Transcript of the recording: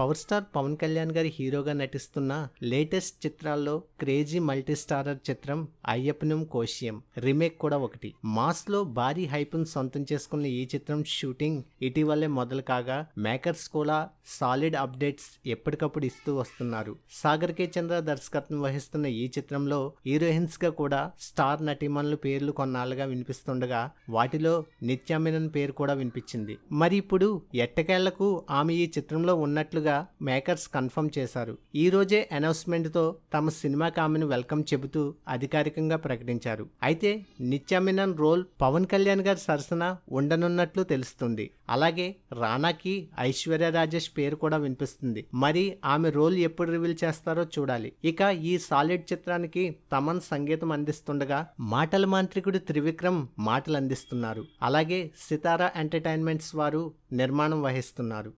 power star Pawan Kalyan గారి హీరోగా నటిస్తున్న లేటెస్ట్ చిత్రాల్లో క్రేజీ మల్టీస్టారర్ చిత్రం అయ్యప్పనం కోశ్యం రీమేక్ కూడా ఒకటి మాస్లో భారీ హైప్ను సొంతం చేసుకున్న ఈ చిత్రం షూటింగ్ ఇటీవలే మొదలు కాగా మేకర్స్ కూడా సాలిడ్ అప్డేట్స్ ఎప్పటికప్పుడు ఇస్తూ వస్తున్నారు సాగర్ కే చంద్ర దర్శకత్వం వహిస్తున్న ఈ చిత్రంలో హీరోయిన్స్గా కూడా స్టార్ నటీమణుల పేర్లు కొన్నాళ్ళుగా వినిపిస్తుండగా వాటిలో నిత్యామినన్ పేరు కూడా వినిపించింది మరి ఇప్పుడు ఎట్టకేళ్లకు ఆమె ఈ చిత్రంలో ఉన్నట్లుగా చేస్తున్నట్టుగా మేకర్స్ కన్ఫర్మ్ చేశారు ఈ రోజే అనౌన్స్మెంట్తో తమ సినిమా కామెను వెల్కమ్ చెబుతూ అధికారికంగా ప్రకటించారు అయితే నిత్యామినన్ రోల్ పవన్ కళ్యాణ్ గారి సరసన ఉండనున్నట్లు తెలుస్తుంది అలాగే రానాకి ఐశ్వర్య రాజేష్ పేరు కూడా వినిపిస్తుంది మరి ఆమె రోల్ ఎప్పుడు రివీల్ చేస్తారో చూడాలి ఇక ఈ సాలిడ్ చిత్రానికి తమన్ సంగీతం అందిస్తుండగా మాటల మాంత్రికుడు త్రివిక్రమ్ మాటలు అందిస్తున్నారు అలాగే సితారా ఎంటర్టైన్మెంట్స్ వారు నిర్మాణం వహిస్తున్నారు